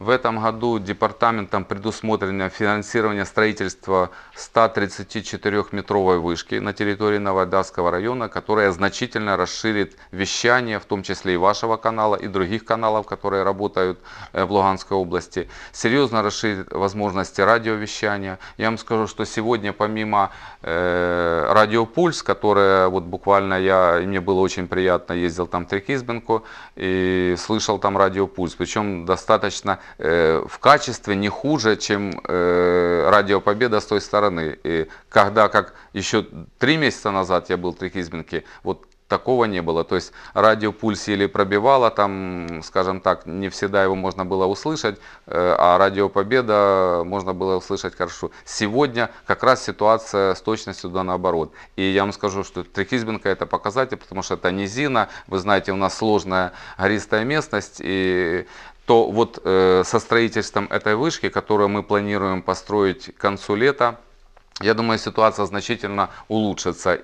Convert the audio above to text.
В этом году департаментом предусмотрено финансирование строительства 134-метровой вышки на территории Новоайдарского района, которая значительно расширит вещание, в том числе и вашего канала, и других каналов, которые работают э, в Луганской области. Серьезно расширит возможности радиовещания. Я вам скажу, что сегодня помимо э, радиопульс, которое вот буквально я, и мне было очень приятно, ездил там в Трекизбенку и слышал там радиопульс, причем достаточно Э, в качестве не хуже, чем э, Радио Победа с той стороны. И когда, как еще три месяца назад я был в Трекизбинке, вот такого не было. То есть радио пульс или пробивало, там, скажем так, не всегда его можно было услышать, э, а радио Победа можно было услышать хорошо. Сегодня как раз ситуация с точностью да наоборот. И я вам скажу, что Трехизбенка это показатель, потому что это низина, вы знаете, у нас сложная гористая местность, и то вот э, со строительством этой вышки, которую мы планируем построить к концу лета, я думаю, ситуация значительно улучшится.